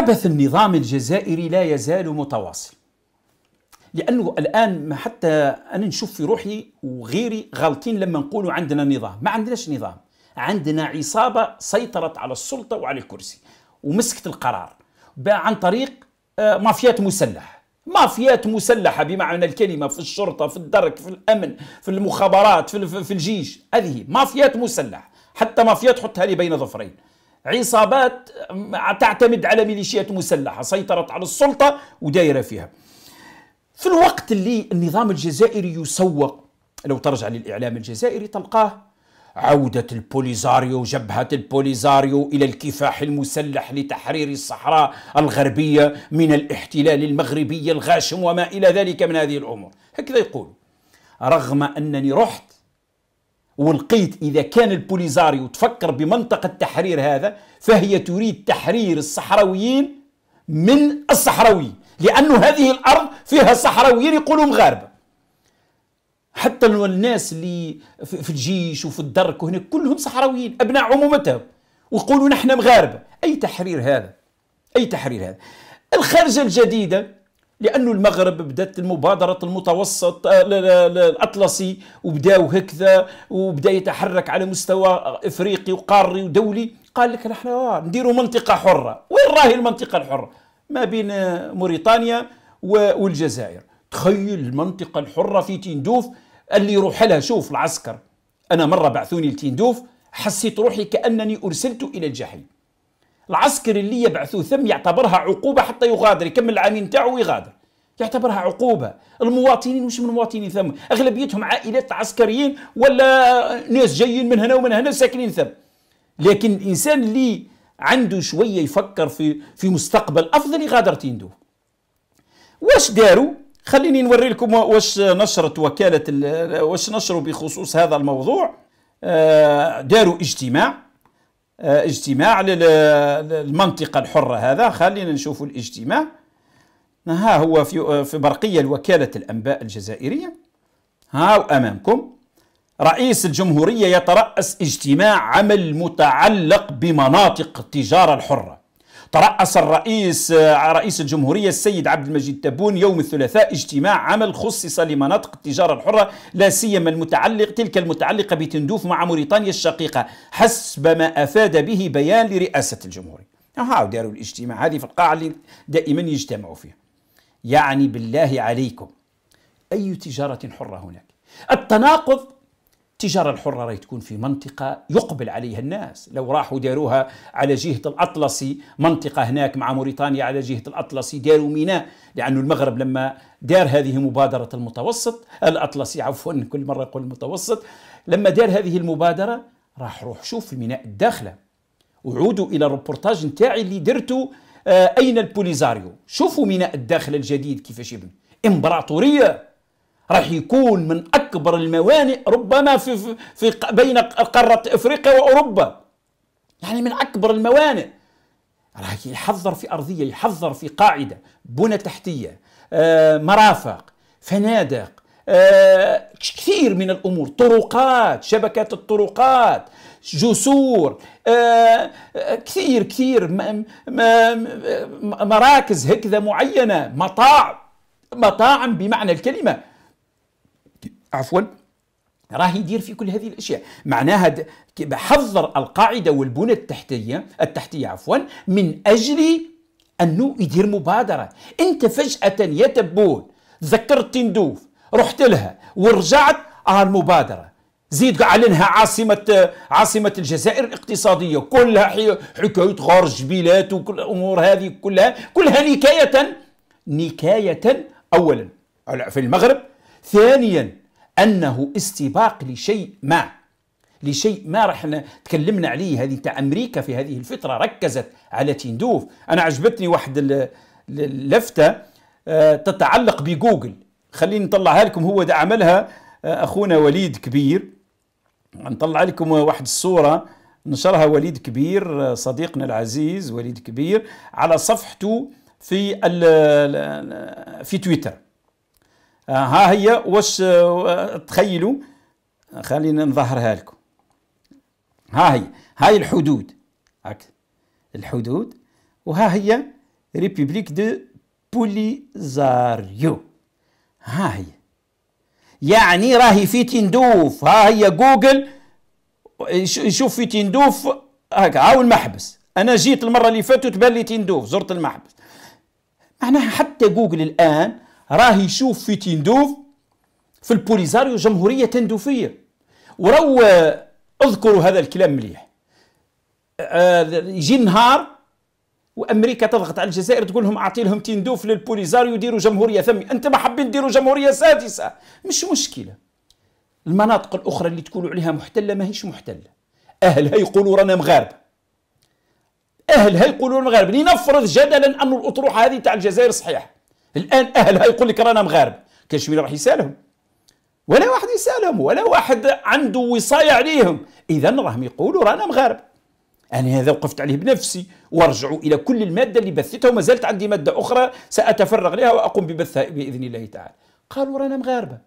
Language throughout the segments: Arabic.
عبث النظام الجزائري لا يزال متواصل لانه الان ما حتى انا نشوف في روحي وغيري غلطين لما نقولوا عندنا نظام ما عندناش نظام عندنا عصابه سيطرت على السلطه وعلى الكرسي ومسكت القرار عن طريق آه، مافيات مسلحه مافيات مسلحه بمعنى الكلمه في الشرطه في الدرك في الامن في المخابرات في الجيش هذه مافيات مسلحه حتى مافيات حطها لي بين ظفرين عصابات تعتمد على ميليشيات مسلحة سيطرت على السلطة ودايرة فيها في الوقت اللي النظام الجزائري يسوق لو ترجع للإعلام الجزائري تلقاه عودة البوليزاريو جبهة البوليزاريو إلى الكفاح المسلح لتحرير الصحراء الغربية من الاحتلال المغربي الغاشم وما إلى ذلك من هذه الأمور هكذا يقول رغم أنني رحت ولقيت إذا كان البوليزاريو تفكر بمنطقة تحرير هذا فهي تريد تحرير الصحراويين من الصحراوي لأن هذه الأرض فيها صحراويين يقولوا مغاربة حتى الناس اللي في الجيش وفي الدرك وهنا كلهم صحراويين أبناء عمومتهم ويقولوا نحن مغاربة أي تحرير هذا أي تحرير هذا الخارجة الجديدة لأن المغرب بدأت المبادرة المتوسط آه، الأطلسي وبداو هكذا وبدا يتحرك على مستوى إفريقي وقاري ودولي قال لك نحن نديروا منطقة حرة وين راهي المنطقة الحرة ما بين آه، موريتانيا والجزائر تخيل المنطقة الحرة في تندوف اللي يروح لها شوف العسكر أنا مرة بعثوني لتندوف حسيت روحي كأنني أرسلت إلى الجحيم العسكري اللي يبعثوه ثم يعتبرها عقوبه حتى يغادر يكمل العامين نتاعو ويغادر يعتبرها عقوبه المواطنين مش من المواطنين ثم اغلبيتهم عائلات عسكريين ولا ناس جايين من هنا ومن هنا ساكنين ثم لكن الانسان اللي عنده شويه يفكر في في مستقبل افضل يغادر تيندو واش داروا خليني نوري لكم واش نشرت وكاله واش نشروا بخصوص هذا الموضوع آه، داروا اجتماع آه، اجتماع للمنطقة الحرة هذا خلينا نشوف الاجتماع ها هو في, في برقية الوكالة الأنباء الجزائرية ها أمامكم رئيس الجمهورية يترأس اجتماع عمل متعلق بمناطق التجارة الحرة ترأس الرئيس رئيس الجمهورية السيد عبد المجيد تبون يوم الثلاثاء اجتماع عمل خصص لمناطق التجارة الحرة لا سيما المتعلق تلك المتعلقة بتندوف مع موريتانيا الشقيقة حسب ما أفاد به بيان لرئاسة الجمهورية ها داروا الاجتماع هذه في القاعة اللي دائما يجتمعوا فيها يعني بالله عليكم أي تجارة حرة هناك التناقض التجارة الحرة راهي تكون في منطقة يقبل عليها الناس لو راحوا داروها على جهة الأطلسي منطقة هناك مع موريتانيا على جهة الأطلسي داروا ميناء لأن المغرب لما دار هذه مبادرة المتوسط الأطلسي عفوا كل مرة أقول المتوسط لما دار هذه المبادرة راح روح شوف الميناء الداخلة وعودوا إلى الروبورتاج نتاعي اللي درته آه، أين البوليزاريو شوفوا ميناء الداخل الجديد كيفاش يبني إمبراطورية راح يكون من اكبر الموانئ ربما في, في, في بين قاره افريقيا واوروبا يعني من اكبر الموانئ راح يحظر في ارضيه يحظر في قاعده بنى تحتيه آه مرافق فنادق آه كثير من الامور طرقات شبكات الطرقات جسور آه, آه، كثير كثير مراكز هكذا معينه مطاعم مطاعم بمعنى الكلمه عفوا راه يدير في كل هذه الاشياء معناها حظر القاعده والبنى التحتيه التحتيه عفوا من اجل انه يدير مبادره انت فجاه يا تبون تذكرت تندوف رحت لها ورجعت آه المبادره زيد اعلنها عاصمه عاصمه الجزائر الاقتصاديه كلها حكايه خارج بلاد وكل الامور هذه كلها كلها نكايه نكايه اولا في المغرب ثانيا انه استباق لشيء ما لشيء ما رحنا تكلمنا عليه هذه تاع امريكا في هذه الفتره ركزت على تندوف انا عجبتني واحد اللفته آه، تتعلق بجوجل خليني نطلعها لكم هو ده عملها آه، اخونا وليد كبير نطلع لكم واحد الصوره نشرها وليد كبير آه، صديقنا العزيز وليد كبير على صفحته في في تويتر آه، ها هي واش آه، تخيلوا خلينا نظهرها لكم ها هي هاي الحدود هاك الحدود وها هي ريبوبليك دو بوليزاريو ها هي يعني راهي في تندوف ها هي جوجل يشوف في تندوف هاك هاو المحبس انا جيت المره اللي فاتت بان لي تندوف زرت المحبس معناها حتى جوجل الان راه يشوف في تندوف في البوليزاريو جمهوريه تندوفيه ورو آه، اذكروا هذا الكلام مليح آه، يجي نهار وامريكا تضغط على الجزائر تقول لهم اعطي لهم تندوف للبوليزاريو ديروا جمهوريه ثمي انت ما حابين ديروا جمهوريه سادسه مش مشكله المناطق الاخرى اللي تقولوا عليها محتله ماهيش محتله اهلها يقولوا رانا مغاربه اهلها يقولوا مغاربة لنفرض جدلا ان الاطروحه هذه تاع الجزائر صحيحه الان اهلها يقول لك رانا مغارب كاش كشمير راح يسالهم ولا واحد يسالهم ولا واحد عنده وصايه عليهم اذا راهم يقولوا رانا مغارب أنا هذا وقفت عليه بنفسي وارجعوا إلى كل المادة اللي بثتها وما زالت عندي مادة أخرى سأتفرغ لها وأقوم ببثها بإذن الله تعالى قالوا رانا مغاربة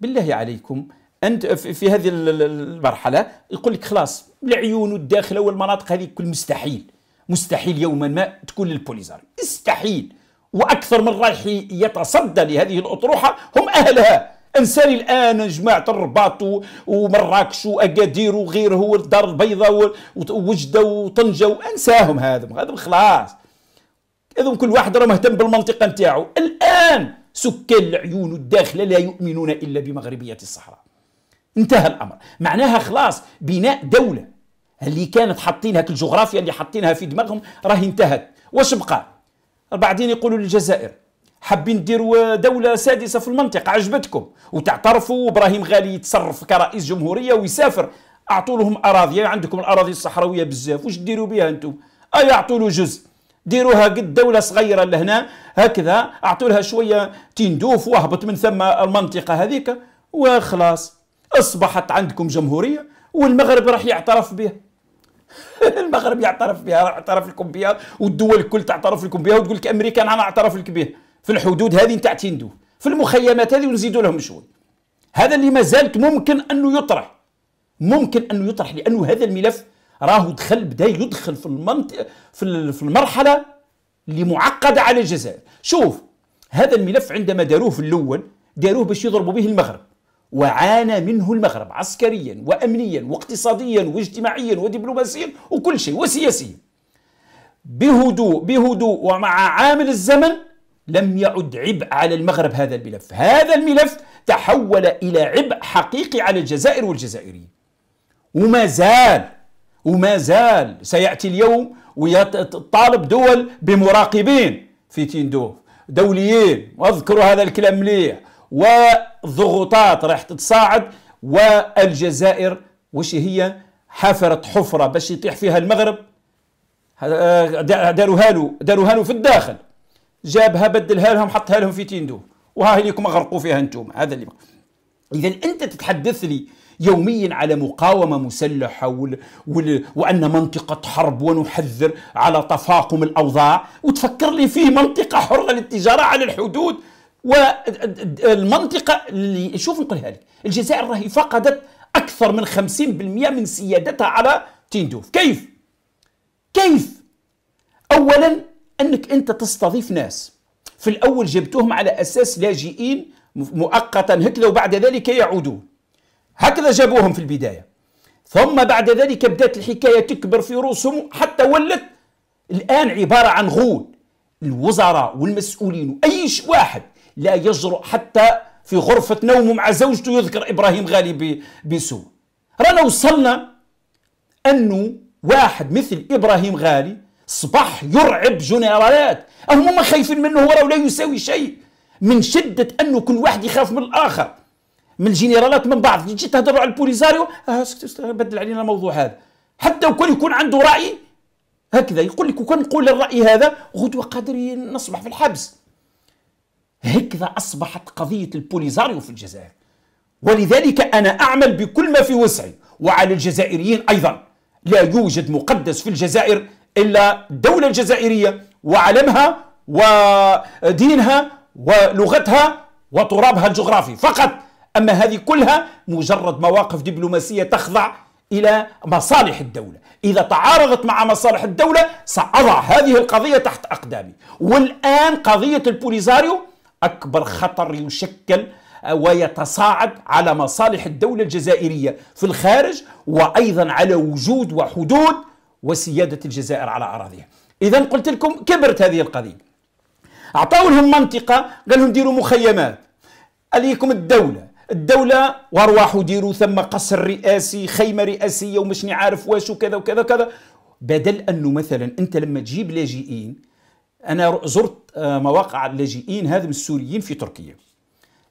بالله عليكم أنت في هذه المرحلة يقول لك خلاص العيون والداخلة والمناطق هذه كل مستحيل مستحيل يوما ما تكون للبوليزاريو مستحيل وأكثر من رايح يتصدى لهذه الأطروحة هم أهلها انسان الان جماعه الرباط ومراكش واكادير وغيره والدار البيضاء ووجده وطنجه انساهم هذا هذا خلاص هذا كل واحد راه مهتم بالمنطقه نتاعو الان سكان العيون الداخله لا يؤمنون الا بمغربيه الصحراء انتهى الامر معناها خلاص بناء دوله اللي كانت حاطينها الجغرافيا اللي حاطينها في دماغهم راهي انتهت واش بقى بعدين يقولوا للجزائر حابين ديروا دولة سادسة في المنطقة عجبتكم وتعترفوا وابراهيم غالي يتصرف كرئيس جمهورية ويسافر أعطوا لهم أراضي يعني عندكم الأراضي الصحراوية بزاف واش ديروا بها أنتم أي أعطوا له جزء ديروها قد دولة صغيرة لهنا هكذا أعطوا لها شوية تندوف واهبط من ثم المنطقة هذيك وخلاص أصبحت عندكم جمهورية والمغرب راح يعترف بها المغرب يعترف بها اعترف لكم بها والدول الكل تعترف لكم بها وتقول لك امريكا انا اعترف لك به في الحدود هذه نتاع تيندو في المخيمات هذه ونزيدوا لهم شوي هذا اللي مازالت ممكن انه يطرح ممكن انه يطرح لانه هذا الملف راهو دخل بدا يدخل في المنطقه في المرحله اللي معقده على الجزائر شوف هذا الملف عندما داروه في الاول داروه باش يضربوا به المغرب وعانى منه المغرب عسكريا وأمنيا واقتصاديا واجتماعيا ودبلوماسيا وكل شيء وسياسيا بهدوء بهدوء ومع عامل الزمن لم يعد عبء على المغرب هذا الملف هذا الملف تحول إلى عبء حقيقي على الجزائر والجزائريين وما زال وما زال سيأتي اليوم ويطالب دول بمراقبين في تيندوف دوليين واذكروا هذا الكلام مليح وضغوطات راح تتصاعد والجزائر وش هي حفرت حفره باش يطيح فيها المغرب آه، داروها له داروها له في الداخل جابها بدلها لهم حطها لهم في تيندو وها ليكم غرقوا فيها انتم هذا اللي اذا انت تتحدث لي يوميا على مقاومه مسلحه وال... وال... وان منطقه حرب ونحذر على تفاقم الاوضاع وتفكر لي في منطقه حره للتجاره على الحدود والمنطقة اللي شوف نقولها لك الجزائر راهي فقدت أكثر من 50% من سيادتها على تندوف كيف؟ كيف؟ أولا أنك أنت تستضيف ناس في الأول جبتوهم على أساس لاجئين مؤقتا هكذا وبعد ذلك يعودون هكذا جابوهم في البداية ثم بعد ذلك بدأت الحكاية تكبر في رؤوسهم حتى ولت الآن عبارة عن غول الوزراء والمسؤولين وأي واحد لا يجرؤ حتى في غرفة نومه مع زوجته يذكر إبراهيم غالي بسوء رانا وصلنا أنه واحد مثل إبراهيم غالي صبح يرعب جنرالات أهم ما خايفين منه ولا لا يساوي شيء من شدة أنه كل واحد يخاف من الآخر من الجنرالات من بعض تجي تهضروا على البوليزاريو آه بدل علينا الموضوع هذا حتى وكان يكون عنده رأي هكذا يقول لك وكان نقول الرأي هذا غدوة قادر نصبح في الحبس هكذا أصبحت قضية البوليزاريو في الجزائر ولذلك أنا أعمل بكل ما في وسعي وعلى الجزائريين أيضا لا يوجد مقدس في الجزائر إلا الدولة الجزائرية وعلمها ودينها ولغتها وترابها الجغرافي فقط أما هذه كلها مجرد مواقف دبلوماسية تخضع إلى مصالح الدولة إذا تعارضت مع مصالح الدولة سأضع هذه القضية تحت أقدامي والآن قضية البوليزاريو أكبر خطر يشكل آه، ويتصاعد على مصالح الدولة الجزائرية في الخارج وأيضا على وجود وحدود وسيادة الجزائر على أراضيها إذا قلت لكم كبرت هذه القضية أعطوا لهم منطقة قال لهم ديروا مخيمات عليكم الدولة الدولة وارواحوا ديروا ثم قصر رئاسي خيمة رئاسية ومش عارف واش وكذا وكذا وكذا بدل أنه مثلا أنت لما تجيب لاجئين انا زرت آه، مواقع اللاجئين من السوريين في تركيا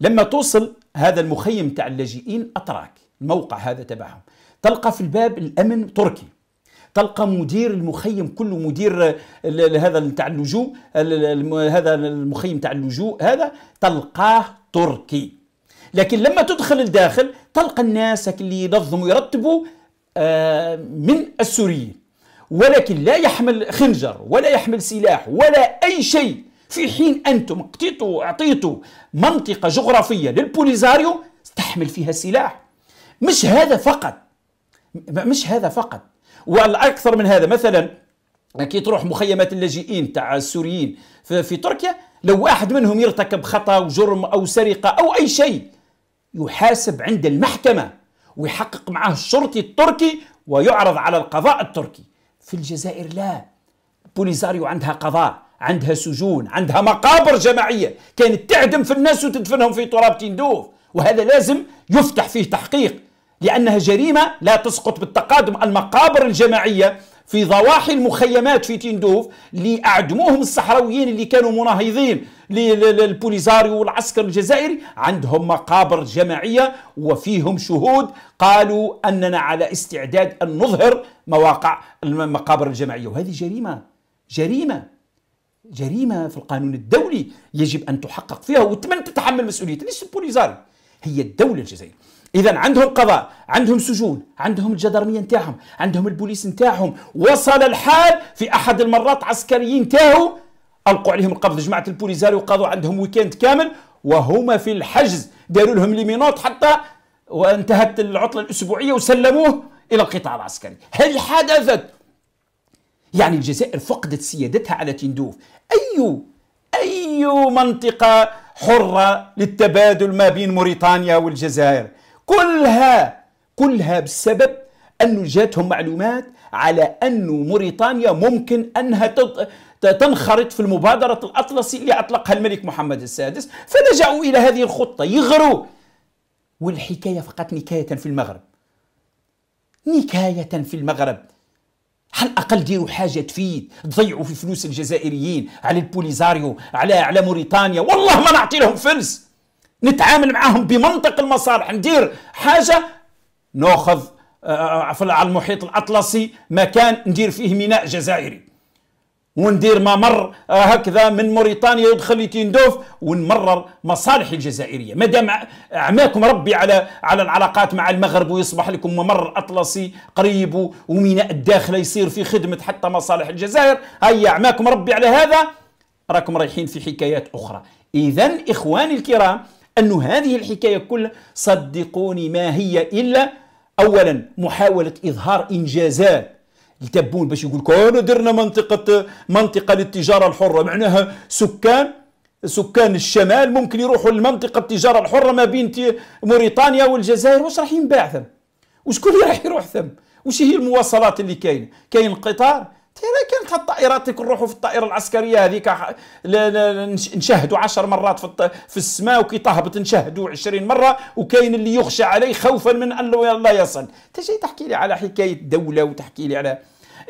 لما توصل هذا المخيم تاع اللاجئين اتراك الموقع هذا تبعهم تلقى في الباب الامن تركي تلقى مدير المخيم كله مدير آه، هذا تاع اللجوء هذا المخيم تاع اللجوء هذا تلقاه تركي لكن لما تدخل الداخل تلقى الناس اللي ينظموا ويرتبوا آه، من السوريين ولكن لا يحمل خنجر ولا يحمل سلاح ولا أي شيء في حين أنتم اعطيتوا أعطيتوا منطقة جغرافية للبوليزاريو تحمل فيها السلاح مش هذا فقط مش هذا فقط والأكثر من هذا مثلا كي تروح مخيمات اللاجئين تاع السوريين في تركيا لو واحد منهم يرتكب خطأ وجرم أو سرقة أو أي شيء يحاسب عند المحكمة ويحقق معه الشرطي التركي ويعرض على القضاء التركي في الجزائر لا بوليزاريو عندها قضاء عندها سجون عندها مقابر جماعية كانت تعدم في الناس وتدفنهم في تراب تندوف وهذا لازم يفتح فيه تحقيق لأنها جريمة لا تسقط بالتقادم المقابر الجماعية في ضواحي المخيمات في تندوف اللي أعدموهم الصحراويين اللي كانوا مناهضين للبوليزاريو والعسكر الجزائري عندهم مقابر جماعية وفيهم شهود قالوا أننا على استعداد أن نظهر مواقع المقابر الجماعية وهذه جريمة جريمة جريمة في القانون الدولي يجب أن تحقق فيها وتمن تتحمل مسؤوليتها ليس البوليزاري هي الدولة الجزائرية اذا عندهم قضاء عندهم سجون عندهم الجدرميه نتاعهم عندهم البوليس نتاعهم وصل الحال في احد المرات عسكريين نتاعو القوا عليهم القبض جماعه البوليزاريو وقضوا عندهم ويكند كامل وهما في الحجز داروا لهم ليمينوت حتى وانتهت العطله الاسبوعيه وسلموه الى القطاع العسكري هل حدثت يعني الجزائر فقدت سيادتها على تندوف اي اي منطقه حره للتبادل ما بين موريتانيا والجزائر كلها كلها بسبب أنه جاتهم معلومات على أنه موريتانيا ممكن أنها تنخرط في المبادرة الأطلسي اللي أطلقها الملك محمد السادس فلجأوا إلى هذه الخطة يغروا والحكاية فقط نكاية في المغرب نكاية في المغرب على الاقل ديروا حاجه تفيد تضيعوا في فلوس الجزائريين على البوليزاريو على على موريتانيا والله ما نعطي لهم فلس نتعامل معاهم بمنطق المصالح ندير حاجه ناخذ آه، على المحيط الاطلسي مكان ندير فيه ميناء جزائري وندير ممر آه، هكذا من موريتانيا يدخل لتندوف ونمرر مصالح الجزائريه ما دام عماكم ربي على على العلاقات مع المغرب ويصبح لكم ممر اطلسي قريب وميناء الداخله يصير في خدمه حتى مصالح الجزائر هيا عماكم ربي على هذا راكم رايحين في حكايات اخرى اذا اخواني الكرام أن هذه الحكاية كلها صدقوني ما هي إلا أولا محاولة إظهار إنجازات لتبون باش يقول لك درنا منطقه منطقه للتجاره الحره معناها سكان سكان الشمال ممكن يروحوا لمنطقه التجاره الحره ما بين موريتانيا والجزائر واش راح ينباع ثم وشكون اللي راح يروح ثم وش هي المواصلات اللي كاينه كاين قطار ترى كانت الطائرات نروحوا في الطائره العسكريه هذيك نشاهدوا 10 مرات في في السماء وكي تهبط نشاهدوا 20 مره وكاين اللي يخشى عليه خوفا من انه لا يصل انت جاي تحكي لي على حكايه دوله وتحكي لي على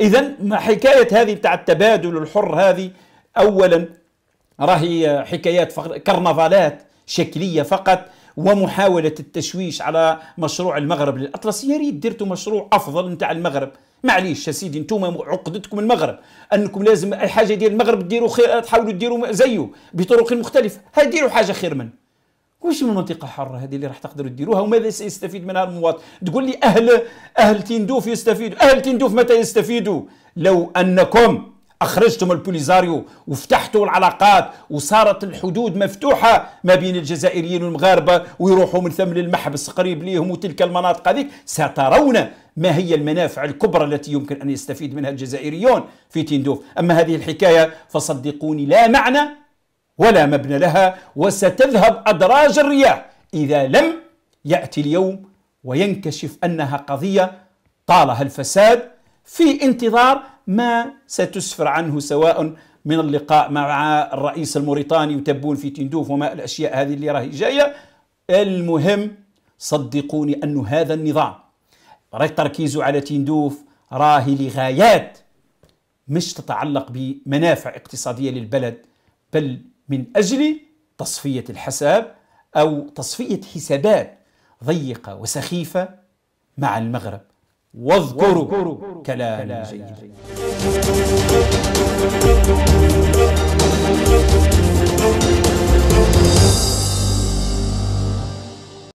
اذا حكايه هذه بتاع التبادل الحر هذه اولا راهي حكايات كرنفالات شكليه فقط ومحاوله التشويش على مشروع المغرب للاطلسي يا ريت درتوا مشروع افضل نتاع المغرب معليش يا سيدي انتم عقدتكم المغرب انكم لازم اي حاجه ديال المغرب ديروا خير تحاولوا ديروا زيه بطرق مختلفه هاي ديروا حاجه خير من واش من منطقة حرة هذه اللي راح تقدروا ديروها وماذا سيستفيد منها المواطن؟ تقول لي أهل أهل تندوف يستفيدوا، أهل تندوف متى يستفيدوا؟ لو أنكم أخرجتم البوليزاريو وفتحتوا العلاقات وصارت الحدود مفتوحة ما بين الجزائريين والمغاربة ويروحوا من ثم للمحبس قريب ليهم وتلك المناطق هذيك سترون ما هي المنافع الكبرى التي يمكن أن يستفيد منها الجزائريون في تندوف أما هذه الحكاية فصدقوني لا معنى ولا مبنى لها وستذهب أدراج الرياح إذا لم يأتي اليوم وينكشف أنها قضية طالها الفساد في انتظار ما ستسفر عنه سواء من اللقاء مع الرئيس الموريتاني وتبون في تندوف وما الأشياء هذه اللي راهي جاية المهم صدقوني أن هذا النظام راك تركيزه على تندوف راهي لغايات مش تتعلق بمنافع اقتصادية للبلد بل من أجل تصفية الحساب أو تصفية حسابات ضيقة وسخيفة مع المغرب واذكروا كلام جيد